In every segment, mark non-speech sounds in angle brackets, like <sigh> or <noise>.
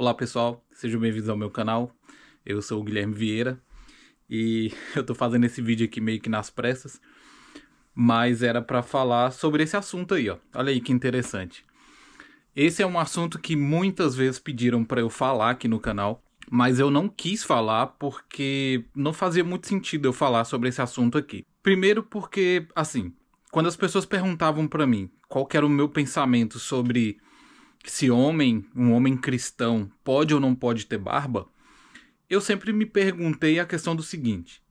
Olá pessoal, sejam bem-vindos ao meu canal. Eu sou o Guilherme Vieira e <laughs> eu tô fazendo esse vídeo aqui meio que nas pressas, mas era para falar sobre esse assunto aí, ó. Olha aí que interessante. Esse é um assunto que muitas vezes pediram para eu falar aqui no canal, mas eu não quis falar porque não fazia muito sentido eu falar sobre esse assunto aqui. Primeiro porque assim, quando as pessoas perguntavam para mim qual era o meu pensamento sobre se homem, um homem cristão, pode ou não pode ter barba, eu sempre me perguntei a questão do seguinte: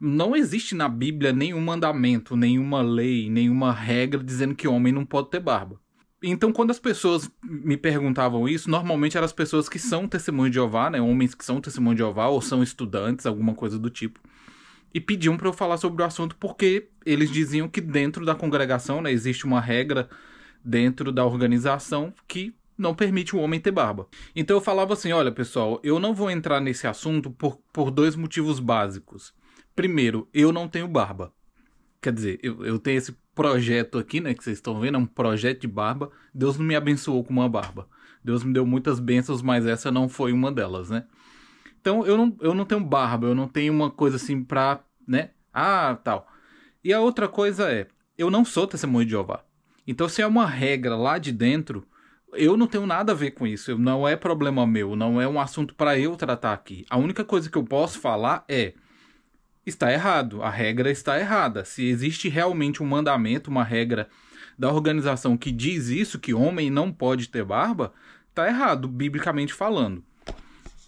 não existe na Bíblia nenhum mandamento, nenhuma lei, nenhuma regra dizendo que homem não pode ter barba. Então, quando as pessoas me perguntavam isso, normalmente eram as pessoas que são testemunho de Jeová, né? Homens que são testemunho de Jeová ou são estudantes, alguma coisa do tipo. E pediam para eu falar sobre o assunto porque eles diziam que dentro da congregação, né, existe uma regra dentro da organização que não permite o homem ter barba. Então eu falava assim: olha, pessoal, eu não vou entrar nesse assunto por, por dois motivos básicos. Primeiro, eu não tenho barba. Quer dizer, eu, eu tenho esse projeto aqui, né, que vocês estão vendo, é um projeto de barba. Deus não me abençoou com uma barba. Deus me deu muitas bênçãos, mas essa não foi uma delas, né? Então eu não, eu não tenho barba, eu não tenho uma coisa assim pra, né? Ah, tal. E a outra coisa é, eu não sou testemunho de Jeová. Então, se é uma regra lá de dentro, eu não tenho nada a ver com isso. Não é problema meu, não é um assunto para eu tratar aqui. A única coisa que eu posso falar é está errado, a regra está errada. Se existe realmente um mandamento, uma regra da organização que diz isso, que homem não pode ter barba, está errado, biblicamente falando.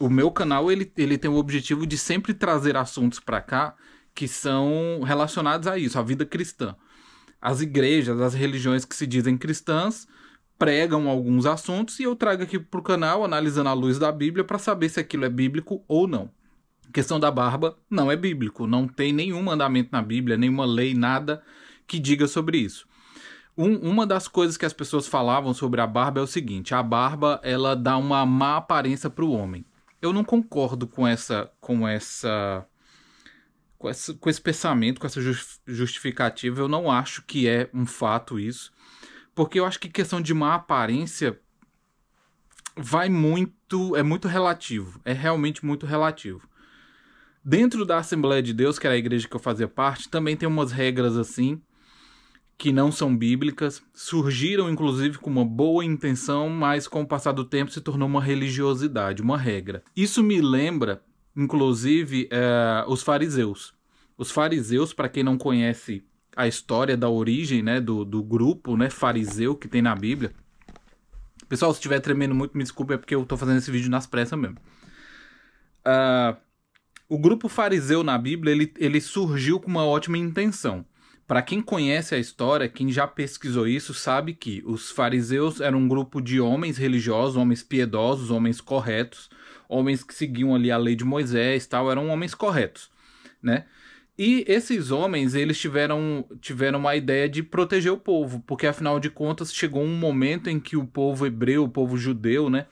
O meu canal ele, ele tem o objetivo de sempre trazer assuntos para cá que são relacionados a isso, a vida cristã as igrejas, as religiões que se dizem cristãs pregam alguns assuntos e eu trago aqui para o canal, analisando a luz da Bíblia, para saber se aquilo é bíblico ou não. A questão da barba não é bíblico, não tem nenhum mandamento na Bíblia, nenhuma lei, nada que diga sobre isso. Um, uma das coisas que as pessoas falavam sobre a barba é o seguinte: a barba ela dá uma má aparência para o homem. Eu não concordo com essa, com essa com, com esse pensamento, com essa justificativa. Eu não acho que é um fato isso, porque eu acho que questão de má aparência vai muito, é muito relativo, é realmente muito relativo. Dentro da Assembleia de Deus, que era a igreja que eu fazia parte, também tem umas regras assim que não são bíblicas, surgiram inclusive com uma boa intenção, mas com o passar do tempo se tornou uma religiosidade, uma regra. Isso me lembra inclusive é, os fariseus. Os fariseus, para quem não conhece a história da origem né, do, do grupo né, fariseu que tem na Bíblia. Pessoal, se estiver tremendo muito, me desculpe, é porque eu estou fazendo esse vídeo nas pressas mesmo. Uh, o grupo fariseu na Bíblia ele, ele surgiu com uma ótima intenção. Para quem conhece a história, quem já pesquisou isso, sabe que os fariseus eram um grupo de homens religiosos, homens piedosos, homens corretos, homens que seguiam ali a lei de Moisés tal, eram homens corretos, né? E esses homens, eles tiveram, tiveram uma ideia de proteger o povo, porque afinal de contas chegou um momento em que o povo hebreu, o povo judeu, né?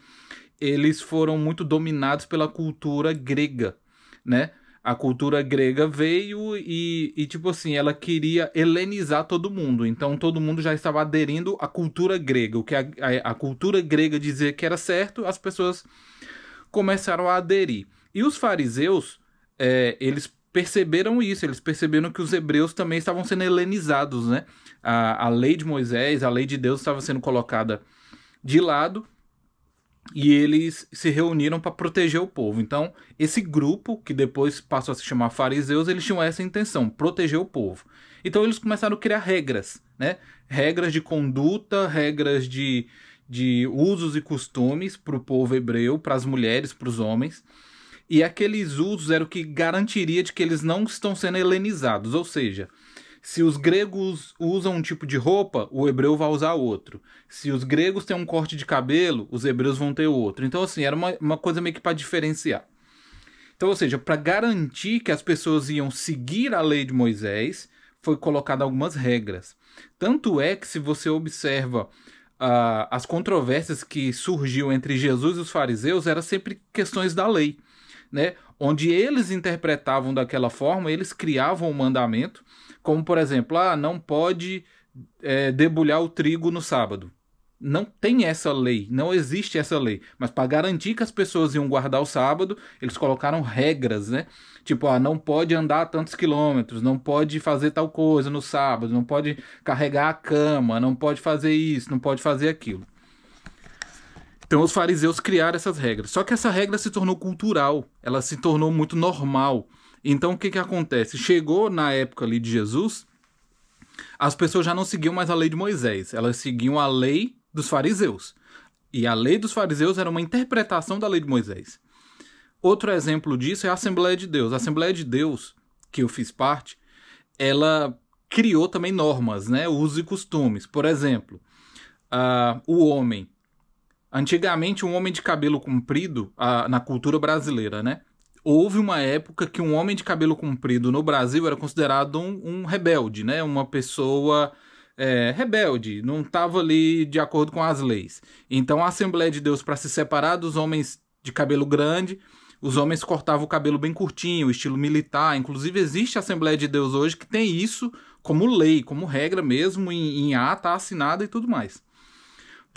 Eles foram muito dominados pela cultura grega, né? A cultura grega veio e, e, tipo assim, ela queria helenizar todo mundo. Então, todo mundo já estava aderindo à cultura grega. O que a, a, a cultura grega dizia que era certo, as pessoas começaram a aderir. E os fariseus, é, eles perceberam isso, eles perceberam que os hebreus também estavam sendo helenizados, né? A, a lei de Moisés, a lei de Deus estava sendo colocada de lado e eles se reuniram para proteger o povo. Então, esse grupo, que depois passou a se chamar fariseus, eles tinham essa intenção, proteger o povo. Então, eles começaram a criar regras, né? Regras de conduta, regras de, de usos e costumes para o povo hebreu, para as mulheres, para os homens. E aqueles usos eram o que garantiria de que eles não estão sendo helenizados, ou seja, se os gregos usam um tipo de roupa, o hebreu vai usar outro. Se os gregos têm um corte de cabelo, os hebreus vão ter outro. Então, assim, era uma, uma coisa meio que para diferenciar. Então, ou seja, para garantir que as pessoas iam seguir a lei de Moisés, foi colocada algumas regras. Tanto é que, se você observa as controvérsias que surgiu entre Jesus e os fariseus eram sempre questões da lei, né? Onde eles interpretavam daquela forma, eles criavam o um mandamento, como por exemplo, ah, não pode é, debulhar o trigo no sábado não tem essa lei, não existe essa lei. Mas para garantir que as pessoas iam guardar o sábado, eles colocaram regras, né? Tipo, ah, não pode andar tantos quilômetros, não pode fazer tal coisa no sábado, não pode carregar a cama, não pode fazer isso, não pode fazer aquilo. Então os fariseus criaram essas regras. Só que essa regra se tornou cultural, ela se tornou muito normal. Então o que, que acontece? Chegou na época ali de Jesus, as pessoas já não seguiam mais a lei de Moisés, elas seguiam a lei dos fariseus. E a lei dos fariseus era uma interpretação da lei de Moisés. Outro exemplo disso é a Assembleia de Deus. A Assembleia de Deus, que eu fiz parte, ela criou também normas, né? usos e costumes. Por exemplo, uh, o homem. Antigamente, um homem de cabelo comprido, uh, na cultura brasileira, né? houve uma época que um homem de cabelo comprido no Brasil era considerado um, um rebelde, né? Uma pessoa é, rebelde, não estava ali de acordo com as leis. Então a Assembleia de Deus, para se separar dos homens de cabelo grande, os homens cortavam o cabelo bem curtinho, estilo militar. Inclusive, existe a Assembleia de Deus hoje que tem isso como lei, como regra mesmo, em, em A, assinada e tudo mais.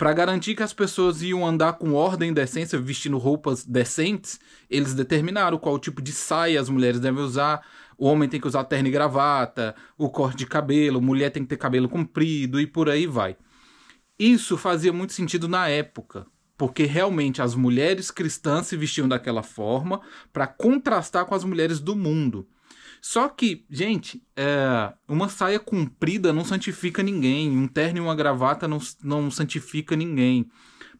Para garantir que as pessoas iam andar com ordem e decência, vestindo roupas decentes, eles determinaram qual tipo de saia as mulheres devem usar. O homem tem que usar terno e gravata, o corte de cabelo, mulher tem que ter cabelo comprido e por aí vai. Isso fazia muito sentido na época, porque realmente as mulheres cristãs se vestiam daquela forma para contrastar com as mulheres do mundo. Só que, gente, é, uma saia comprida não santifica ninguém, um terno e uma gravata não, não santifica ninguém,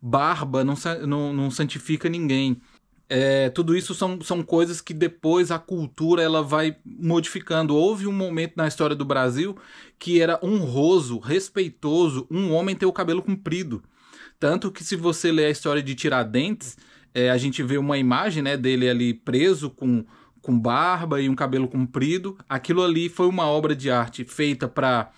barba não, não, não santifica ninguém. É, tudo isso são, são coisas que depois a cultura ela vai modificando. Houve um momento na história do Brasil que era honroso, respeitoso, um homem ter o cabelo comprido. Tanto que se você ler a história de Tiradentes, é, a gente vê uma imagem né, dele ali preso com com barba e um cabelo comprido. Aquilo ali foi uma obra de arte feita para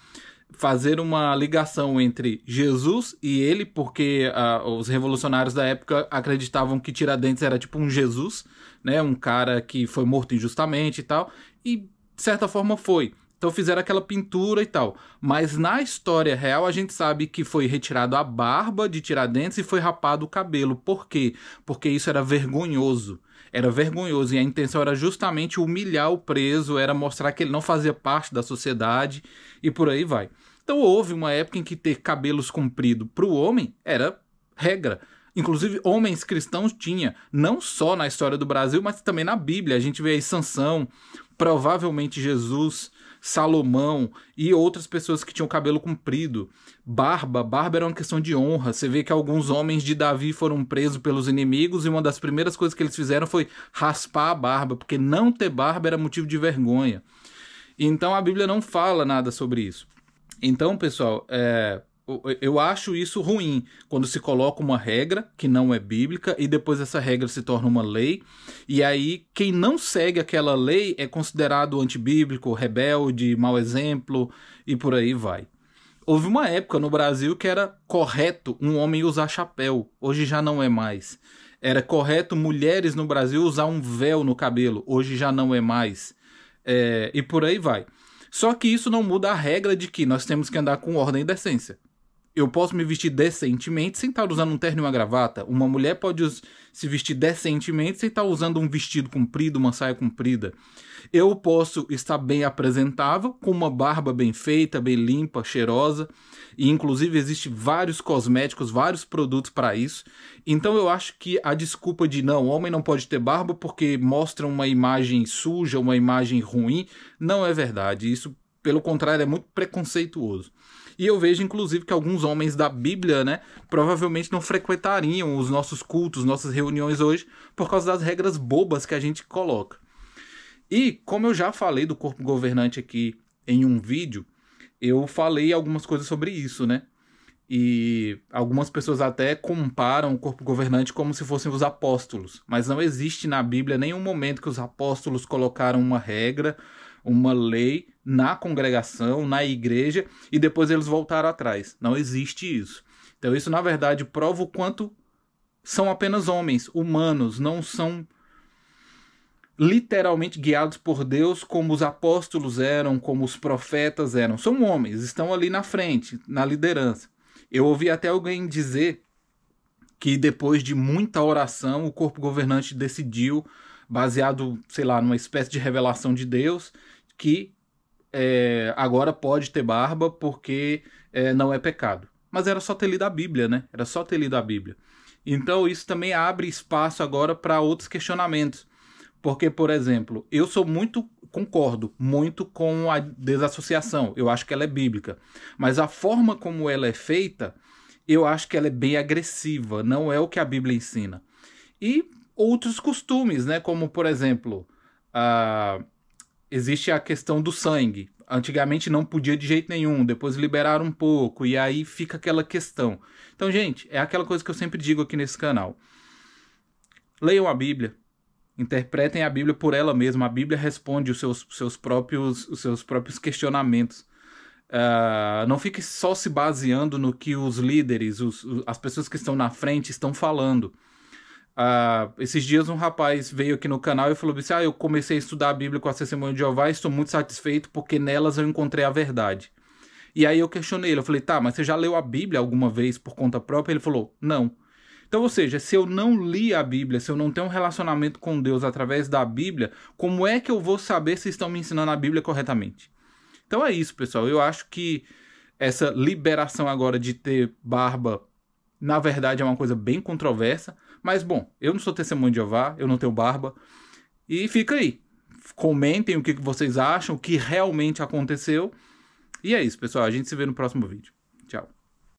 fazer uma ligação entre Jesus e ele, porque uh, os revolucionários da época acreditavam que Tiradentes era tipo um Jesus, né, um cara que foi morto injustamente e tal, e de certa forma foi. Então fizeram aquela pintura e tal. Mas na história real a gente sabe que foi retirado a barba de Tiradentes e foi rapado o cabelo. Por quê? Porque isso era vergonhoso era vergonhoso e a intenção era justamente humilhar o preso, era mostrar que ele não fazia parte da sociedade e por aí vai. Então houve uma época em que ter cabelos comprido para o homem era regra. Inclusive, homens cristãos tinha, não só na história do Brasil, mas também na Bíblia. A gente vê aí Sansão, provavelmente Jesus, Salomão e outras pessoas que tinham cabelo comprido. Barba, barba era uma questão de honra. Você vê que alguns homens de Davi foram presos pelos inimigos e uma das primeiras coisas que eles fizeram foi raspar a barba, porque não ter barba era motivo de vergonha. Então a Bíblia não fala nada sobre isso. Então, pessoal, é, eu acho isso ruim, quando se coloca uma regra que não é bíblica e depois essa regra se torna uma lei, e aí quem não segue aquela lei é considerado antibíblico, rebelde, mau exemplo e por aí vai. Houve uma época no Brasil que era correto um homem usar chapéu, hoje já não é mais. Era correto mulheres no Brasil usar um véu no cabelo, hoje já não é mais. É, e por aí vai. Só que isso não muda a regra de que nós temos que andar com ordem e decência eu posso me vestir decentemente sem estar usando um terno e uma gravata. Uma mulher pode se vestir decentemente sem estar usando um vestido comprido, uma saia comprida. Eu posso estar bem apresentável, com uma barba bem feita, bem limpa, cheirosa. E inclusive existem vários cosméticos, vários produtos para isso. Então eu acho que a desculpa de não, homem não pode ter barba porque mostra uma imagem suja, uma imagem ruim, não é verdade. Isso pelo contrário, é muito preconceituoso. E eu vejo, inclusive, que alguns homens da Bíblia, né, provavelmente não frequentariam os nossos cultos, nossas reuniões hoje, por causa das regras bobas que a gente coloca. E, como eu já falei do corpo governante aqui em um vídeo, eu falei algumas coisas sobre isso, né? E algumas pessoas até comparam o corpo governante como se fossem os apóstolos, mas não existe na Bíblia nenhum momento que os apóstolos colocaram uma regra uma lei na congregação, na igreja, e depois eles voltaram atrás. Não existe isso. Então, isso, na verdade, prova o quanto são apenas homens, humanos, não são literalmente guiados por Deus, como os apóstolos eram, como os profetas eram. São homens, estão ali na frente, na liderança. Eu ouvi até alguém dizer que depois de muita oração, o corpo governante decidiu baseado, sei lá, numa espécie de revelação de Deus, que é, agora pode ter barba porque é, não é pecado. Mas era só ter lido a Bíblia, né? Era só ter lido a Bíblia. Então isso também abre espaço agora para outros questionamentos. Porque, por exemplo, eu sou muito, concordo muito com a desassociação. Eu acho que ela é bíblica. Mas a forma como ela é feita, eu acho que ela é bem agressiva. Não é o que a Bíblia ensina. E outros costumes, né? Como, por exemplo, uh, existe a questão do sangue. Antigamente não podia de jeito nenhum, depois liberaram um pouco, e aí fica aquela questão. Então, gente, é aquela coisa que eu sempre digo aqui nesse canal. Leiam a Bíblia, interpretem a Bíblia por ela mesma. A Bíblia responde os seus, seus, próprios, os seus próprios questionamentos. Uh, não fique só se baseando no que os líderes, os, as pessoas que estão na frente estão falando. Uh, esses dias um rapaz veio aqui no canal e falou assim: Ah, eu comecei a estudar a Bíblia com a testemunha de Jeová e estou muito satisfeito porque nelas eu encontrei a verdade. E aí eu questionei ele, eu falei, tá, mas você já leu a Bíblia alguma vez por conta própria? Ele falou, não. Então, ou seja, se eu não li a Bíblia, se eu não tenho um relacionamento com Deus através da Bíblia, como é que eu vou saber se estão me ensinando a Bíblia corretamente? Então é isso, pessoal. Eu acho que essa liberação agora de ter barba, na verdade, é uma coisa bem controversa, mas bom, eu não sou testemunho de Jeová, eu não tenho barba. E fica aí. Comentem o que vocês acham, o que realmente aconteceu. E é isso, pessoal. A gente se vê no próximo vídeo. Tchau.